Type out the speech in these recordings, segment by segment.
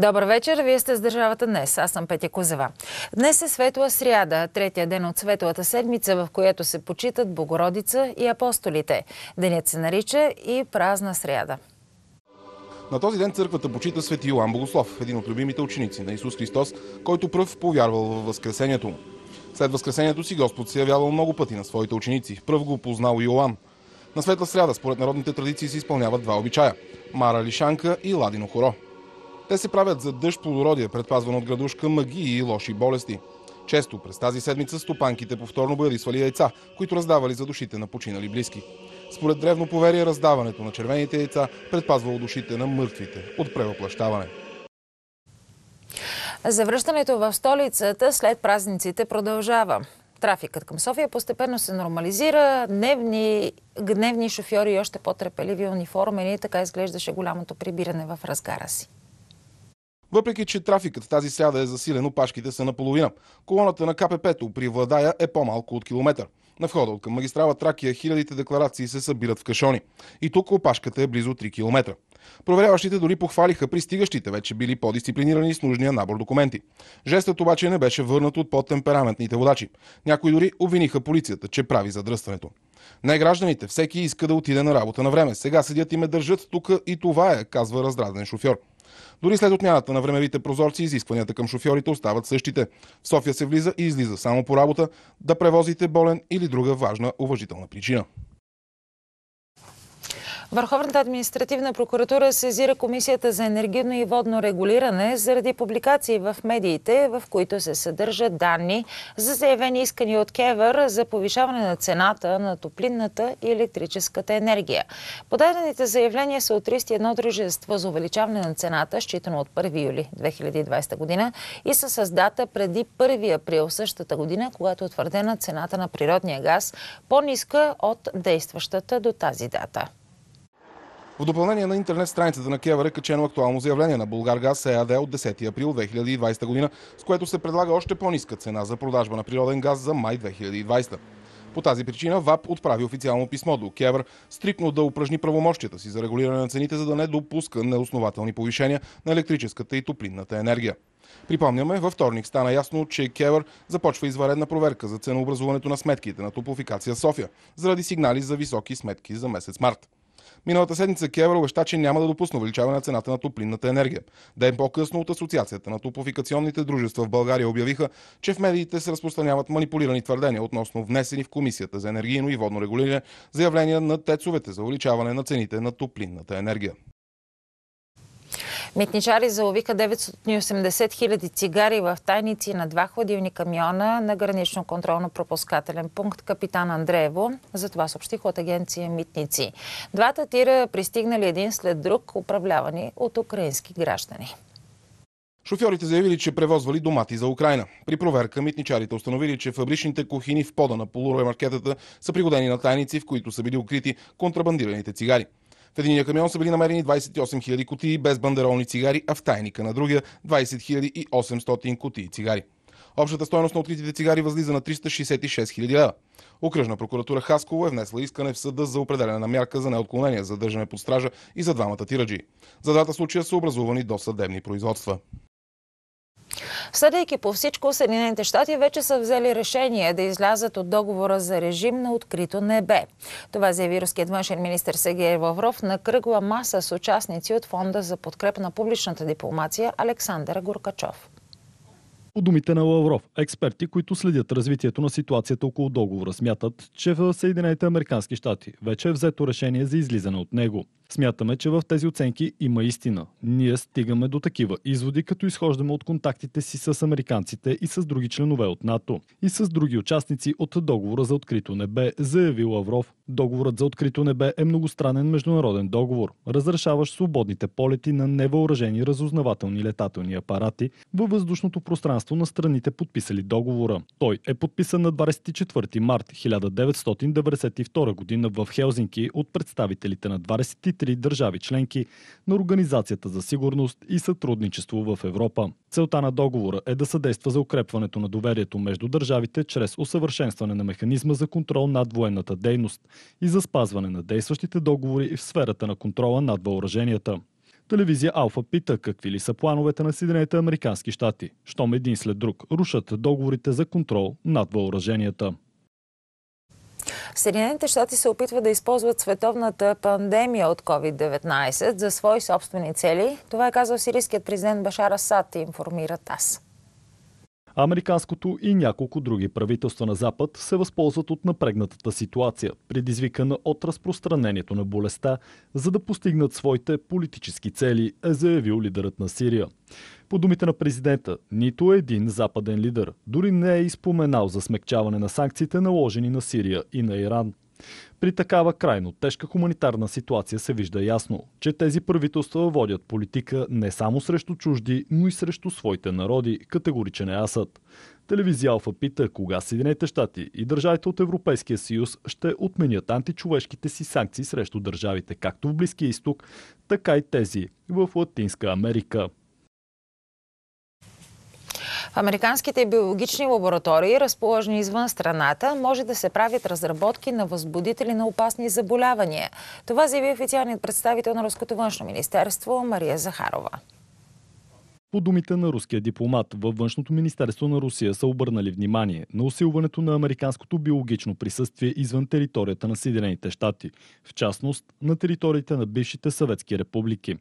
Добър вечер, вие сте с Държавата днес. Аз съм Петя Кузева. Днес е Светла Сряда, третия ден от Светлата седмица, в която се почитат Богородица и апостолите. Денят се нарича и Празна Сряда. На този ден църквата почита свети Йоан Богослов, един от любимите ученици на Исус Христос, който пръв повярвал във Възкресението му. След Възкресението си Господ се явявал много пъти на своите ученици. Пръв го познал Йоан. На Светла Сряда, според народните традиции, се изпълняват два обичая – Мара Лишанка и Ладино Хоро. Те се правят за дъжд плодородие, предпазван от градушка, магии и лоши болести. Често през тази седмица стопанките повторно бъдисвали яйца, които раздавали за душите на починали близки. Според древно поверие, раздаването на червените яйца предпазвало душите на мъртвите от превъплащаване. Завръщането в столицата след празниците продължава. Трафикът към София постепенно се нормализира. Дневни, дневни шофьори и още по-трепеливи униформени. Така изглеждаше голямото прибиране в разгара си. Въпреки, че трафикът тази сряда е засилен, опашките са наполовина. Колоната на КПП-то при Владая е по-малко от километър. На входа от към магистрала Тракия хилядите декларации се събират в кашони. И тук опашката е близо 3 км. Проверяващите дори похвалиха пристигащите, вече били по-дисциплинирани с нужния набор документи. Жестът обаче не беше върнат от по-темпераментните водачи. Някои дори обвиниха полицията, че прави задръстването. Не гражданите, всеки иска да отиде на работа на време. Сега седят и ме държат тук и това е, казва раздраден шофьор. Дори след отмяната на времевите прозорци, изискванията към шофьорите остават същите. В София се влиза и излиза само по работа, да превозите болен или друга важна уважителна причина. Върховната административна прокуратура сезира Комисията за енергийно и водно регулиране заради публикации в медиите, в които се съдържат данни за заявени искани от Кевър за повишаване на цената на топлинната и електрическата енергия. Подадените заявления са от 31 дружество за увеличаване на цената, считано от 1 юли 2020 година и са с дата преди 1 април същата година, когато е утвърдена цената на природния газ по-ниска от действащата до тази дата. В допълнение на интернет страницата на Кевър е качено актуално заявление на Булгаргаз ЕАД от 10 април 2020 година, с което се предлага още по-ниска цена за продажба на природен газ за май 2020. По тази причина ВАП отправи официално писмо до Кевър стрикно да упражни правомощията си за регулиране на цените, за да не допуска неоснователни повишения на електрическата и топлинната енергия. Припомняме, във вторник стана ясно, че Кевър започва изваредна проверка за ценообразуването на сметките на Топлофикация София, заради сигнали за високи сметки за месец март. Миналата седмица Кевър обеща, че няма да допусне увеличаване на цената на топлинната енергия. Ден по-късно от Асоциацията на топофикационните дружества в България обявиха, че в медиите се разпространяват манипулирани твърдения относно внесени в Комисията за енергийно и водно регулиране заявления на тецовете за увеличаване на цените на топлинната енергия. Митничари заловиха 980 хиляди цигари в тайници на два хладилни камиона на гранично контролно-пропускателен пункт Капитан Андреево. За това съобщих от агенция Митници. Двата тира пристигнали един след друг, управлявани от украински граждани. Шофьорите заявили, че превозвали домати за Украина. При проверка митничарите установили, че фабричните кухини в пода на маркетата са пригодени на тайници, в които са били укрити контрабандираните цигари. В единия камион са били намерени 28 000 кутии без бандеролни цигари, а в тайника на другия 20 800 кутии цигари. Общата стоеност на откритите цигари възлиза на 366 000 лева. Окръжна прокуратура Хасково е внесла искане в съда за определена на мярка за неотклонение, задържане под стража и за двамата тираджи. За двата случая са образувани досъдебни производства. Съдейки по всичко, Съединените щати вече са взели решение да излязат от договора за режим на открито небе. Това заяви руският външен министр Сергей Лавров на кръгла маса с участници от Фонда за подкреп на публичната дипломация Александър Горкачов. По думите на Лавров, експерти, които следят развитието на ситуацията около договора, смятат, че в Съединените Американски щати вече е взето решение за излизане от него. Смятаме, че в тези оценки има истина. Ние стигаме до такива изводи, като изхождаме от контактите си с американците и с други членове от НАТО и с други участници от договора за открито небе, заяви Лавров. Договорът за открито небе е многостранен международен договор, разрешаващ свободните полети на невъоръжени разузнавателни летателни апарати във въздушното пространство пространство на страните подписали договора. Той е подписан на 24 март 1992 г. в Хелзинки от представителите на 23 държави членки на Организацията за сигурност и сътрудничество в Европа. Целта на договора е да съдейства за укрепването на доверието между държавите чрез усъвършенстване на механизма за контрол над военната дейност и за спазване на действащите договори в сферата на контрола над въоръженията. Телевизия Алфа пита какви ли са плановете на Съединените Американски щати, щом един след друг рушат договорите за контрол над въоръженията. Съединените щати се опитват да използват световната пандемия от COVID-19 за свои собствени цели. Това е казал сирийският президент Башар Асад, информира ТАСС. Американското и няколко други правителства на Запад се възползват от напрегнатата ситуация, предизвикана от разпространението на болестта, за да постигнат своите политически цели, е заявил лидерът на Сирия. По думите на президента, нито един западен лидер дори не е изпоменал за смекчаване на санкциите, наложени на Сирия и на Иран. При такава крайно тежка хуманитарна ситуация се вижда ясно, че тези правителства водят политика не само срещу чужди, но и срещу своите народи, категоричен е Асад. Телевизия Алфа пита кога Съединените щати и държавите от Европейския съюз ще отменят античовешките си санкции срещу държавите както в Близкия изток, така и тези в Латинска Америка американските биологични лаборатории, разположени извън страната, може да се правят разработки на възбудители на опасни заболявания. Това заяви официалният представител на Руското външно министерство Мария Захарова. По думите на руския дипломат, във Външното министерство на Русия са обърнали внимание на усилването на американското биологично присъствие извън територията на Съединените щати, в частност на териториите на бившите съветски републики.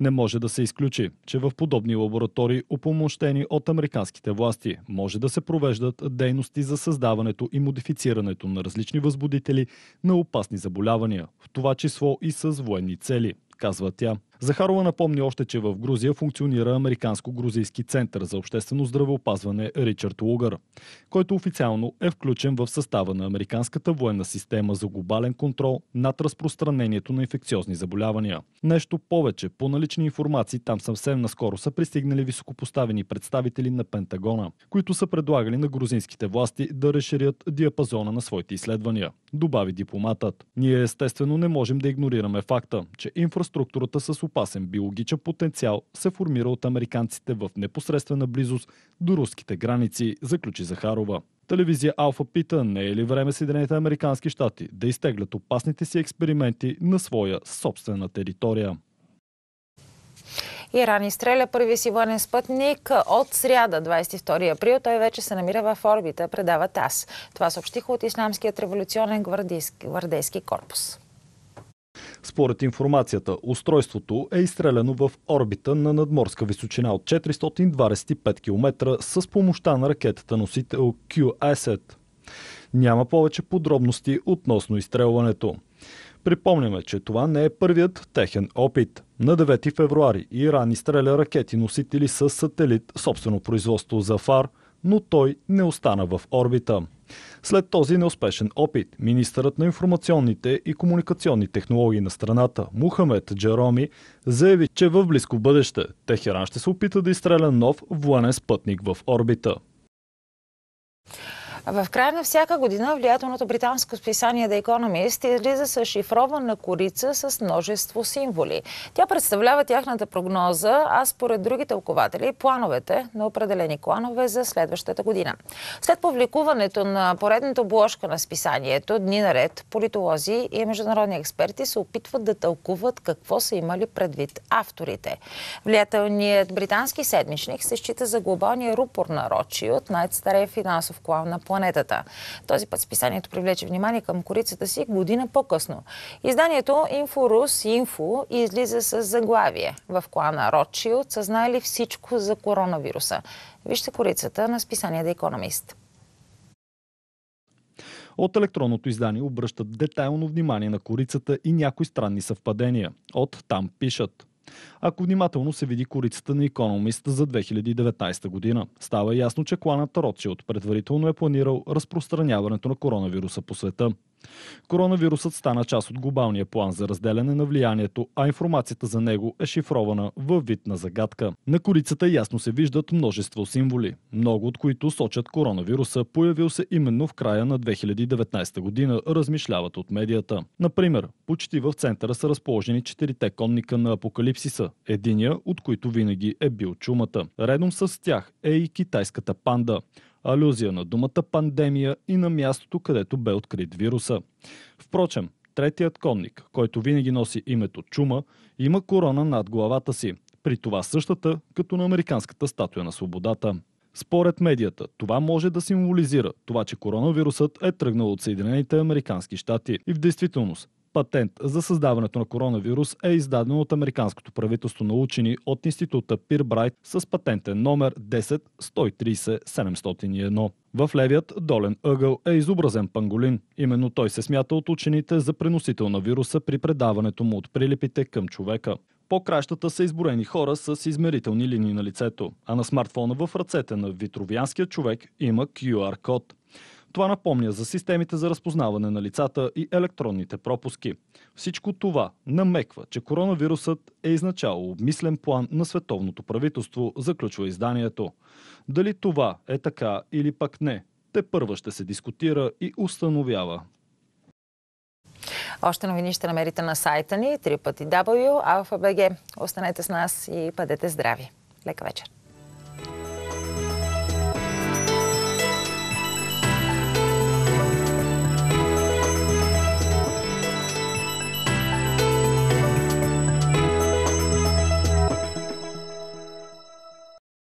Не може да се изключи, че в подобни лаборатории, упомощени от американските власти, може да се провеждат дейности за създаването и модифицирането на различни възбудители на опасни заболявания, в това число и с военни цели, казва тя. Захарова напомни още, че в Грузия функционира Американско-грузийски център за обществено здравеопазване Ричард Лугър, който официално е включен в състава на Американската военна система за глобален контрол над разпространението на инфекциозни заболявания. Нещо повече, по налични информации там съвсем наскоро са пристигнали високопоставени представители на Пентагона, които са предлагали на грузинските власти да разширят диапазона на своите изследвания, добави дипломатът. Ние естествено не можем да игнорираме факта, че инфраструктурата с опасен биологичен потенциал се формира от американците в непосредствена близост до руските граници, заключи Захарова. Телевизия Алфа пита не е ли време Съединените американски щати да изтеглят опасните си експерименти на своя собствена територия. Иран изстреля първият си военен спътник от сряда, 22 април. Той вече се намира в орбита, предава ТАС. Това съобщиха от Исламският революционен гвардейски корпус. Според информацията, устройството е изстреляно в орбита на надморска височина от 425 км с помощта на ракетата носител q Няма повече подробности относно изстрелването. Припомняме, че това не е първият техен опит. На 9 февруари Иран изстреля ракети носители с сателит собствено производство за фар, но той не остана в орбита. След този неуспешен опит, министърът на информационните и комуникационни технологии на страната Мухамед Джероми заяви, че в близко бъдеще Техеран ще се опита да изстреля нов военен спътник в орбита. В края на всяка година влиятелното британско списание The Economist излиза с шифрована корица с множество символи. Тя представлява тяхната прогноза, а според други тълкователи плановете на определени кланове за следващата година. След публикуването на поредната обложка на списанието, дни наред, политолози и международни експерти се опитват да тълкуват какво са имали предвид авторите. Влиятелният британски седмичник се счита за глобалния рупор на Рочи от най-стария финансов клан на планета планетата. Този път списанието привлече внимание към корицата си година по-късно. Изданието Инфорус Инфо излиза с заглавие. В клана Ротшилд са знаели всичко за коронавируса. Вижте корицата на списание The Economist. От електронното издание обръщат детайлно внимание на корицата и някои странни съвпадения. От там пишат. Ако внимателно се види корицата на Economist за 2019 година, става ясно, че кланът Ротшилд предварително е планирал разпространяването на коронавируса по света. Коронавирусът стана част от глобалния план за разделяне на влиянието, а информацията за него е шифрована във вид на загадка. На корицата ясно се виждат множество символи, много от които сочат коронавируса, появил се именно в края на 2019 година, размишляват от медията. Например, почти в центъра са разположени четирите конника на апокалипсиса, единия от които винаги е бил чумата. Редом с тях е и китайската панда алюзия на думата пандемия и на мястото, където бе открит вируса. Впрочем, третият конник, който винаги носи името Чума, има корона над главата си. При това същата, като на Американската статуя на свободата. Според медията, това може да символизира това, че коронавирусът е тръгнал от Съединените Американски щати и в действителност Патент за създаването на коронавирус е издаден от американското правителство на учени от института Пирбрайт с патентен номер 10 130 701. В левият долен ъгъл е изобразен панголин. Именно той се смята от учените за преносител на вируса при предаването му от прилипите към човека. По кращата са изброени хора с измерителни линии на лицето, а на смартфона в ръцете на витровянския човек има QR код. Това напомня за системите за разпознаване на лицата и електронните пропуски. Всичко това намеква, че коронавирусът е изначало обмислен план на световното правителство, заключва изданието. Дали това е така или пък не, те първа ще се дискутира и установява. Още новини ще намерите на сайта ни www.alfa.bg. Останете с нас и бъдете здрави. Лека вечер!